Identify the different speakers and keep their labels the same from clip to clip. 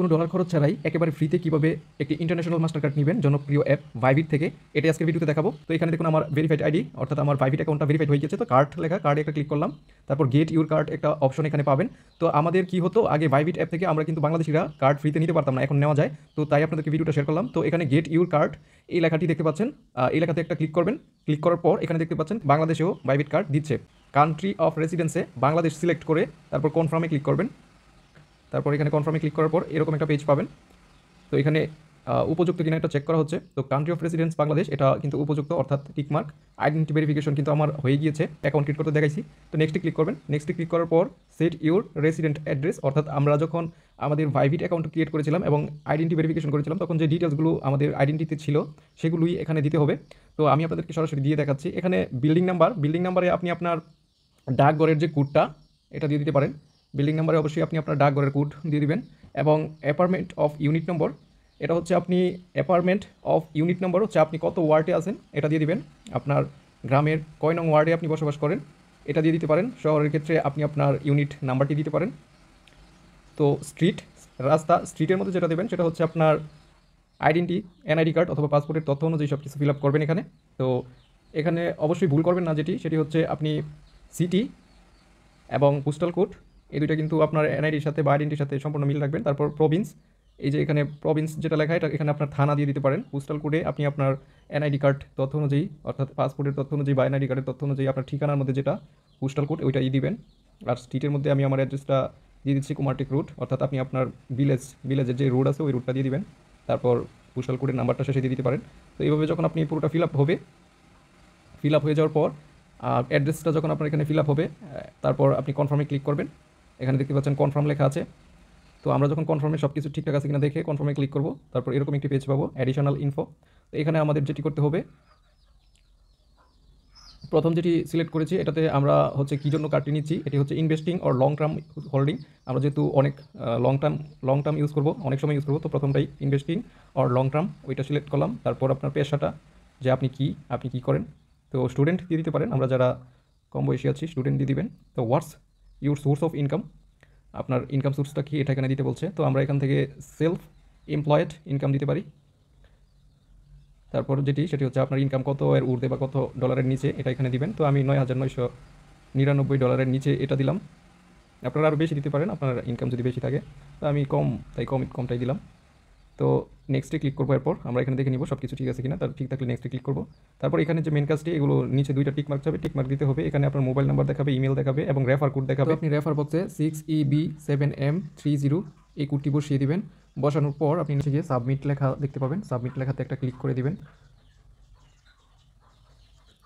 Speaker 1: কোনো ডলার খরচ ছাড়াই একেবারে ফ্রিতে কীভাবে একটি ইন্টারন্যাশনাল মাস্টার কার্ড নেবেন জনপ্রিয় অ্যাপ ভাইভিট থেকে এটা আজকে ভিডিওতে দেখাবো তো এখানে দেখুন আমার ভেরিফাইড আইডি অর্থাৎ আমার ভাইভিট অ্যাকাউন্টটা ভেরিফাইড হয়ে গেছে তো কার্ড লেখা কার্ডে একটা ক্লিক করলাম তারপর গেট ইউর কার্ড একটা অপশন এখানে পাবেন তো আমাদের কি হতো আগে ভাইভিট অ্যাপ থেকে আমরা কিন্তু বাংলাদেশিরা কার্ড ফ্রিতে নিতে পারতাম না এখন নেওয়া যায় তো তাই আপনাদেরকে ভিডিওটা শেয়ার করলাম তো এখানে গেট ইউর কার্ড এই লেখাটি দেখতে পাচ্ছেন এই লেখাতে একটা ক্লিক করবেন ক্লিক করার পর এখানে দেখতে পাচ্ছেন বাংলাদেশেও ভাইভিট কার্ড দিচ্ছে কান্ট্রি অফ রেসিডেন্সে বাংলাদেশ সিলেক্ট করে তারপর কনফার্মে ক্লিক করবেন তারপর এখানে কনফার্মে ক্লিক করার পর এরকম একটা পেজ পাবেন তো এখানে উপযুক্ত কিনা এটা চেক করা হচ্ছে তো কান্ট্রি অফ রেসিডেন্স বাংলাদেশ এটা কিন্তু উপযুক্ত অর্থাৎ টিকমার্ক আইডেন্টি ভেরিফিকেশন কিন্তু আমার হয়ে গিয়েছে অ্যাকাউন্ট ক্রিয়েট করতে দেখাইছি তো নেক্সটে ক্লিক করবেন নেক্সটে ক্লিক করার পর সেট ইউর রেসিডেন্ট অ্যাড্রেস অর্থাৎ আমরা যখন আমাদের ভাইভিট অ্যাকাউন্ট ক্রিয়েট করেছিলাম এবং আইডেন্টি ভেরিফিকেশন করেছিলাম তখন যে ডিটেলসগুলো আমাদের আইডেন্টিতে ছিল সেগুলোই এখানে দিতে হবে তো আমি আপনাদেরকে সরাসরি দিয়ে দেখাচ্ছি এখানে বিল্ডিং নাম্বার বিল্ডিং নাম্বারে আপনি আপনার ডাকঘরের যে কুটটা এটা দিয়ে দিতে পারেন বিল্ডিং নাম্বারে অবশ্যই আপনি আপনার ডাকঘরের কোড দিয়ে দেবেন এবং অ্যাপার্টমেন্ট অফ ইউনিট নম্বর এটা হচ্ছে আপনি অ্যাপার্টমেন্ট অফ ইউনিট নম্বর হচ্ছে আপনি কত ওয়ার্ডে আছেন এটা দিয়ে দিবেন আপনার গ্রামের কয় নং ওয়ার্ডে আপনি বসবাস করেন এটা দিয়ে দিতে পারেন শহরের ক্ষেত্রে আপনি আপনার ইউনিট নাম্বারটি দিতে পারেন তো স্ট্রিট রাস্তা স্ট্রিটের মধ্যে যেটা দেবেন সেটা হচ্ছে আপনার আইডেন্টি এনআইডি কার্ড অথবা পাসপোর্টের তথ্য অনুযায়ী সব কিছু ফিল আপ করবেন এখানে তো এখানে অবশ্যই ভুল করবেন না যেটি সেটি হচ্ছে আপনি সিটি এবং পোস্টাল কোড এই দুইটা কিন্তু আপনার এনআইডির সাথে বা আইডেন্টির সাথে সম্পূর্ণ মিল রাখবেন তারপর প্রভিন্স এই যে এখানে প্রভিন্স যেটা লেখা এটা এখানে আপনার থানা দিয়ে দিতে পারেন পোস্টাল কোডে আপনি আপনার এনআইডি কার্ড তথ্য অনুযায়ী অর্থাৎ পাসপোর্টের তথ্য অনুযায়ী বা এনআইডি কার্ডের তথ্য অনুযায়ী আপনার ঠিকানার মধ্যে যেটা পোস্টাল কোড ওইটাই দিবেন আর স্ট্রিটের মধ্যে আমি আমার অ্যাড্রেসটা দিয়ে দিচ্ছি কুমারটিক রুট অর্থাৎ আপনি আপনার ভিলেজ ভিলেজের যে রোড আছে ওই রুটটা দিয়ে দিবেন তারপর পোস্টাল কোডের নাম্বারটা শেষে দিয়ে দিতে পারেন তো এইভাবে যখন আপনি পুরোটা ফিল আপ হবে ফিল আপ হয়ে যাওয়ার পর আর অ্যাড্রেসটা যখন আপনার এখানে ফিল আপ হবে তারপর আপনি কনফার্মে ক্লিক করবেন এখানে দেখতে পাচ্ছেন কনফার্ম লেখা আছে তো আমরা যখন কনফার্মে সব কিছু ঠিকঠাক আছে কিনা দেখে কনফার্মে ক্লিক করব তারপর এরকম একটি পেজ পাবো অ্যাডিশনাল ইনফো তো এখানে আমাদের যেটি করতে হবে প্রথম যেটি সিলেক্ট করেছি এটাতে আমরা হচ্ছে কী জন্য কার্ডটি নিচ্ছি এটি হচ্ছে investing or long term holding আমরা যেহেতু অনেক long term long term use করবো অনেক সময় ইউজ করবো তো প্রথমটাই ইনভেস্টিং অর লং টার্ম ওইটা সিলেক্ট করলাম তারপর আপনার পেশাটা যে আপনি কি আপনি কি করেন তো স্টুডেন্ট দিয়ে দিতে পারেন আমরা যারা কম বয়সী আছি স্টুডেন্ট দিয়ে দিবেন তো what's your source of income আপনার ইনকাম সোর্সটা কি এটা এখানে দিতে বলছে তো আমরা এখান থেকে সেলফ এমপ্লয়েড ইনকাম দিতে পারি তারপর যেটি সেটি হচ্ছে আপনার ইনকাম কত এর উর্দে বা কত ডলারের নিচে এটা এখানে দিবেন তো আমি নয় হাজার নয়শো নিরানব্বই ডলারের নিচে এটা দিলাম আপনারা আরও বেশি দিতে পারেন আপনার ইনকাম যদি বেশি থাকে তো আমি কম তাই কম কমটাই দিলাম তো নেক্সটে ক্লিক করবো এরপর আমরা এখানে দেখে নিব সব কিছু ঠিক আছে কিনা তার ঠিক থাকলে নেক্সটে ক্লিক করবো তারপর এখানে যে মেন কাজটি এগুলো নিচে দুইটা টিক মার্ক যাবে টিক মার্ক দিতে হবে এখানে আপনার মোবাইল নাম্বার দেখাবে ইমেল দেখাবে এবং রেফার কোড দেখাবে আপনি রেফার বক্সে six E B seven M three zero এই কোডটি বসিয়ে দেবেন বসানোর পর আপনি নিচে গিয়ে সাবমিট লেখা দেখতে পাবেন সাবমিট লেখাতে একটা ক্লিক করে দিবেন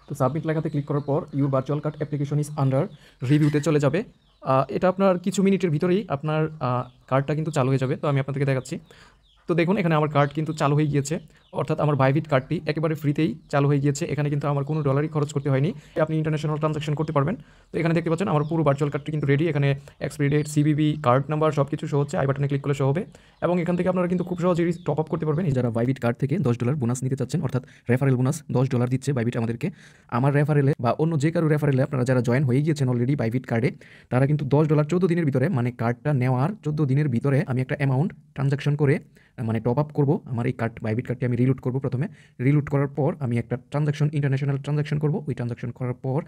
Speaker 1: তো সাবমিট লেখাতে ক্লিক করার পর your virtual card application is under রিভিউতে চলে যাবে এটা আপনার কিছু মিনিটের ভিতরেই আপনার কার্ডটা কিন্তু চালু হয়ে যাবে তো আমি আপনাদেরকে দেখাচ্ছি তো দেখুন এখানে আমার কার্ড কিন্তু চালু হয়ে গিয়েছে অর্থাৎ আমার বাইভিট কার্ডটি একেবারে ফ্রিতেই চালু হয়ে গিয়েছে এখানে কিন্তু আমার কোনো ডলারই খরচ করতে হয়নি আপনি ইন্টারন্যাশনাল ট্রানজাকশন করতে পারবেন তো এখানে দেখতে পাচ্ছেন আমার পুরো ভার্চুয়াল কার্ডটি কিন্তু রেডি এখানে expiry date CVV card number সব কিছু সহ হচ্ছে আই বাটনে ক্লিক করলে সহ হবে এবং এখান থেকে আপনারা কিন্তু খুব সহজেই টপ আপ করতে পারবেন যারা ভাইভিট কার্ড থেকে দশ ডলার বোনাস নিতে চাচ্ছেন অর্থাৎ রেফারেল বোনাস দশ ডলার দিচ্ছে ভাইভিট আমাদেরকে আমার রেফারেলে বা অন্য যে কারো রেফারেলে আপনারা যারা জয়েন হয়ে গিয়েছেন অলরেডি বাইভিট কার্ডে তারা কিন্তু দশ ডলার চোদ্দো দিনের ভিতরে মানে কার্ডটা নেওয়ার চোদ্দো দিনের ভিতরে আমি একটা অ্যামাউন্ট ট্রানজাকশন করে মানে টপ আপ করবো আমার এই কার্ড বাইবিট কার্ডটি আমি রিলুট করবো প্রথমে রিলুট করার পর আমি একটা ট্রানজাকশন ইন্টারন্যাশনাল ট্রানজাকশন করবো ওই ট্রানজাকশন করার পর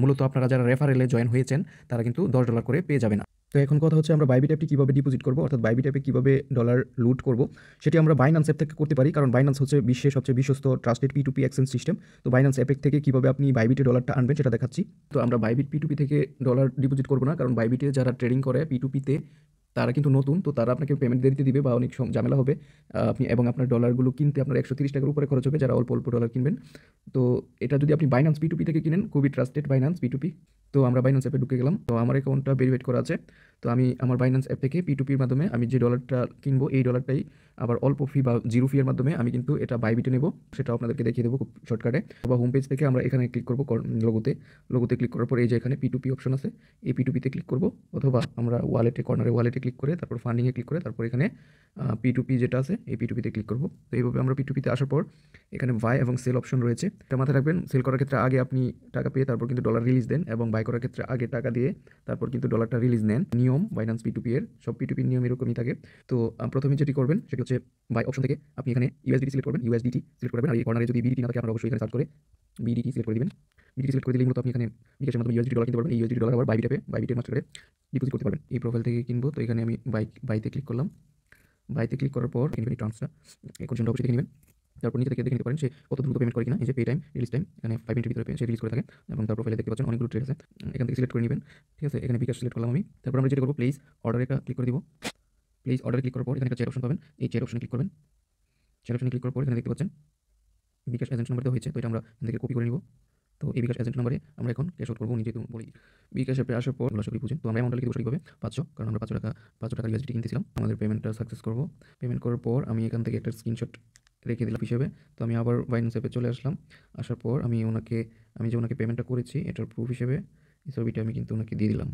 Speaker 1: মূলত আপনারা যারা রেফারেলে জয়েন হয়েছেন তারা কিন্তু দশ ডলার করে পেয়ে যাবে না তো এখন কথা হচ্ছে আমরা বাইবিট অ্যাপটি কীভাবে ডিপোজিট করবো অর্থাৎ বাইবিট অ্যাপে কীভাবে ডলার লুট করবো সেটি আমরা বাইনান্স অ্যাপ থেকে করতে পারি কারণ বাইনান্স হচ্ছে বিশ্বের সবচেয়ে বিশ্বস্ত trusted P two P exchange system তো বাইনান্স অ্যাপের থেকে কীভাবে আপনি বাইবিটে ডলারটা আনবেন সেটা দেখাচ্ছি তো আমরা বাইবিট পি টু পি থেকে ডলার ডিপোজিট করবো না কারণ বাইবিটে যারা ট্রেডিং করে পি টু পিতে তারা কিন্তুnotin তো তারা আপনাকে পেমেন্ট দিতে দিতে দিবে বা অনেক সময় ঝামেলা হবে আপনি এবং আপনার ডলার গুলো কিনতে আপনার 130 টাকার উপরে খরচ হবে যারা অল্প অল্প ডলার কিনবেন তো এটা যদি আপনি বাইনান্স পি টু পি থেকে কিনেন কোভি trusted Binance P two P তো আমরা বাইন্যান্স অ্যাপে ঢুকে গেলাম তো আমার অ্যাকাউন্টটা ভেরিফাইড করা আছে তো আমি আমার বাইন্যান্স অ্যাপ থেকে পিটুপির মাধ্যমে আমি যে ডলারটা কিনবো এই ডলারটাই আবার অল্প ফি বা জিরো ফি এর মাধ্যমে আমি কিন্তু এটা বাইবিটে নেব সেটা আপনাদেরকে দেখিয়ে দেবো খুব শর্টকাটে বা হোম পেজ থেকে আমরা এখানে ক্লিক করবো লোগোতে লোগোতে ক্লিক করার পর এই যে এখানে পিটুপি অপশন আছে এই পিটুপিতে ক্লিক করবো অথবা আমরা ওয়ালেটে কর্নারে ওয়ালেটে ক্লিক করে তারপর ফান্ডিংয়ে ক্লিক করে তারপর এখানে পিটুপি যেটা আছে এই পিটুপিতে ক্লিক করবো তো এইভাবে আমরা পিটুপিতে আসার পর এখানে বাই এবং সেল অপশন রয়েছে এটা মাথায় রাখবেন সেল করার ক্ষেত্রে আগে আপনি টাকা পেয়ে তারপর কিন্তু ডলার রিলিজ দেন এবং বাই বাই করার ক্ষেত্রে আগে টাকা দিয়ে তারপর কিন্তু ডলারটা রিলিজ নেন নিয়ম বাইন্যান্স পি এর সব পিটুপির নিয়ম এরকমই থাকে তো প্রথমে যেটি করবেন সেটি হচ্ছে বাই অপশন থেকে আপনি এখানে ইউএসডিটি সিলেক্ট করবেন ইউএসডিটি সিলেক্ট করবেন আর এই কর্নারে যদি বিডিটি না থাকে আপনারা অবশ্যই এখানে সার্চ করে বিডিটি সিলেক্ট করে দিবেন বিডিটি সিলেক্ট করে দিলে মূলত আপনি এখানে বিকাশের মাধ্যমে ইউএসডি ডলার কিনতে পারবেন ইউএসডি ডলার আবার বাইবিটে বাইবিটের করে ডিপোজিট করতে পারবেন এই প্রোফাইল থেকে কিনবো তো এখানে আমি বাইক বাইতে ক্লিক করলাম বাইতে ক্লিক করার পর কিনবেন ট্রান্সটা কন্ডিশনটা অবশ্যই দেখে নেবেন তারপর নিচে থেকে দেখে নিতে পারেন সে কত দ্রুত পেমেন্ট করে কিনা এই যে পে টাইম রিলিজ টাইম এখানে ফাইভ মিনিটের ভিতরে সে রিলিজ করে থাকে এবং তার প্রোফাইলে দেখতে পাচ্ছেন অনেকগুলো ট্রেড আছে এখান থেকে সিলেক্ট করে নেবেন ঠিক আছে এখানে বিকাশ সিলেক্ট করলাম আমি তারপর আমরা যেটা করবো অর্ডার অর্ডারে ক্লিক করে দিব প্লিজ অর্ডার ক্লিক করার পর এখানে একটা চেয়ার অপশন পাবেন এই চেয়ার অপশন ক্লিক করবেন চেয়ার অপশন ক্লিক করার পর এখানে দেখতে পাচ্ছেন বিকাশ এজেন্ট নাম্বার দেওয়া হয়েছে তো এটা আমরা এখান থেকে কপি করে নিব তো এই বিকাশ এজেন্ট নাম্বারে আমরা এখন ক্যাশ আউট করবো নিজে তো বলি বিকাশ অ্যাপে আসার পর আমরা সবই বুঝেন তো আমরা অ্যামাউন্ট লিখে বসে পাঁচশো কারণ আমরা পাঁচশো টাকা পাঁচশো টাকা ইউএসডি কিনতেছিলাম আমাদের পেমেন্টটা সাকসেস করবো পেমেন্ট করার পর আমি এখান থেকে একটা স্ক্রিনশট রেখে দিলাম হিসেবে তো আমি আবার বাইন্যান্স অ্যাপে চলে আসলাম আসার পর আমি ওনাকে আমি যে ওনাকে পেমেন্টটা করেছি এটার প্রুফ হিসেবে এই ছবিটা আমি কিন্তু ওনাকে দিয়ে দিলাম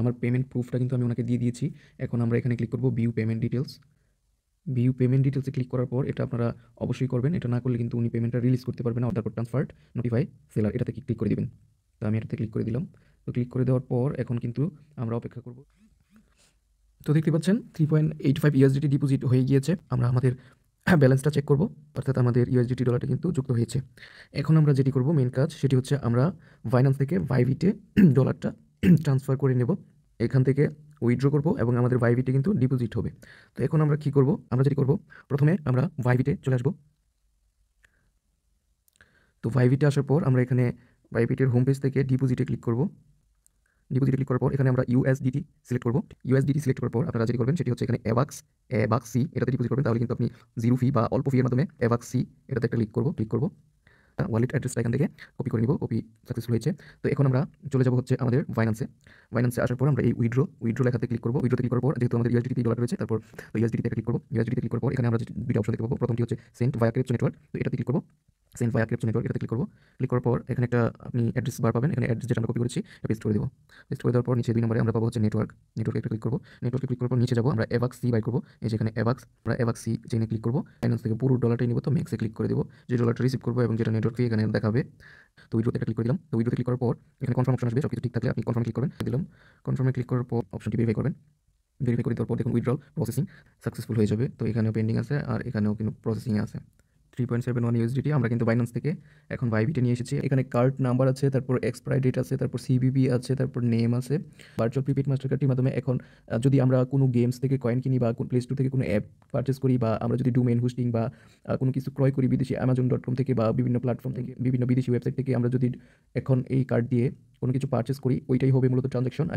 Speaker 1: আমার পেমেন্ট প্রুফটা কিন্তু আমি ওনাকে দিয়ে দিয়েছি এখন আমরা এখানে ক্লিক করব view payment details view payment ডিটেলসে ক্লিক করার পর এটা আপনারা অবশ্যই করবেন এটা না করলে কিন্তু উনি পেমেন্টটা রিলিজ করতে পারবেন order code transferred notify seller এটাতে ক্লিক করে দেবেন তো আমি এটাতে ক্লিক করে দিলাম তো ক্লিক করে দেওয়ার পর এখন কিন্তু আমরা অপেক্ষা করব তো দেখতে পাচ্ছেন three point eight five USDT deposit হয়ে গিয়েছে আমরা আমাদের হ্যাঁ ব্যালেন্সটা চেক করব অর্থাৎ আমাদের ইউএসডিটি ডলারটা কিন্তু যুক্ত হয়েছে এখন আমরা যেটি করব মেন কাজ সেটি হচ্ছে আমরা ফাইন্যান্স থেকে ভাইভিটে ডলারটা ট্রান্সফার করে নেব এখান থেকে উইথড্র করব এবং আমাদের ভাইভিটে কিন্তু ডিপোজিট হবে তো এখন আমরা কি করব আমরা যেটি করব প্রথমে আমরা ভাইভিটে চলে আসব তো ভাইভিটে আসার পর আমরা এখানে ভাইভিটের হোম পেজ থেকে ডিপোজিটে ক্লিক করব ডিপোজিটে ক্লিক করার পর এখানে আমরা ইউএসডিটি সিলেক্ট করবো ইউএসডিটি সিলেক্ট করার পর আপনারা যদি করবেন সেটি হচ্ছে এখানে অ্যাভাক্স এভাক্স সি এটাতে ডিপোজিট করবেন তাহলে কিন্তু আপনি জিরো ফি বা অল্প ফির মাধ্যমে অ্যাভাক্স সি এটাতে একটা ক্লিক করবো ক্লিক করবো ওয়ালেট অ্যাড্রেসটা এখান থেকে কপি করে নিব কপি সাকসেসফুল হয়েছে তো এখন আমরা চলে যাব হচ্ছে আমাদের ফাইন্যান্সে ফাইন্যান্সে আসার পর আমরা এই উইড্রো উইড্রো লেখাতে ক্লিক করবো উইড্রোতে ক্লিক করার পর যেহেতু আমাদের ইউএসডিটি ডলার রয়েছে তারপর ইউএসডিটিতে ক্লিক করবো ইউএসডিটিতে ক্লিক করার পর এখানে আমরা দুটি অপশন দেখতে পাবো প্রথমটি হচ্ছে সেন্ট ভায়া ক্রিপ্টো নেটওয়ার্ক তো এটাতে ক্লিক করবো সেন্ড বাই ক্রিপ্টো নেটওয়ার্ক এটাতে ক্লিক করবো ক্লিক করার পর এখানে একটা আপনি অ্যাড্রেস বার পাবেন এখানে অ্যাড্রেস যেটা আমরা কপি করেছি পেস্ট করে দেবো পেস্ট করে দেওয়ার পর নিচে দুই নম্বরে আমরা পাবো হচ্ছে নেটওয়ার্ক নেটওয়ার্কে একটা ক্লিক করবো নেটওয়ার্কে ক্লিক করার পর নিচে যাবো আমরা এভাক সি বাই করবো এই যে এখানে অ্যাভাক্স আমরা অ্যাভাক্স সি চেনে ক্লিক করবো ফাইন্যান্স থেকে পুরো ডলারটাই নেবো তো ম্যাক্সে ক্লিক করে দেবো যে ডলারটা রিসিভ করবো এবং যেটা নেটওয়ার্ক ফি এখানে দেখাবে তো উইডোতে একটা ক্লিক করে দিলাম তো উইডোতে ক্লিক করার পর এখানে কনফার্ম অপশন আসবে সব কিছু ঠিক থাকলে আপনি কনফার্ম ক্লিক করবেন দিলাম কনফার্মে ক্লিক করার পর অপশনটি ভেরিফাই করবেন ভেরিফাই করে দেওয়ার পর দেখুন উইড্রল প্রসেসিং সাকসেসফুল হয়ে যাবে তো এখানেও পেন্ডিং আছে আর এখানেও কিন্তু প্রসেসিং আছে three point seven one USDT আমরা কিন্তু বাইন্যান্স থেকে এখন ভাইবিটে নিয়ে এসেছি এখানে কার্ড নাম্বার আছে তারপর এক্সপায়ার ডেট আছে তারপর সিবিবি আছে তারপর নেম আছে ভার্চুয়াল প্রিপেড মাস্টার কার্ডটির মাধ্যমে এখন যদি আমরা কোনো গেমস থেকে কয়েন কিনি বা কোনো প্লে স্টোর থেকে কোনো অ্যাপ পারচেস করি বা আমরা যদি ডোমেন হোস্টিং বা কোনো কিছু ক্রয় করি বিদেশি অ্যামাজন ডট কম থেকে বা বিভিন্ন প্ল্যাটফর্ম থেকে বিভিন্ন বিদেশি ওয়েবসাইট থেকে আমরা যদি এখন এই কার্ড দিয়ে কোনো কিছু পারচেস করি ওইটাই হবে মূলত ট্রানজাকশন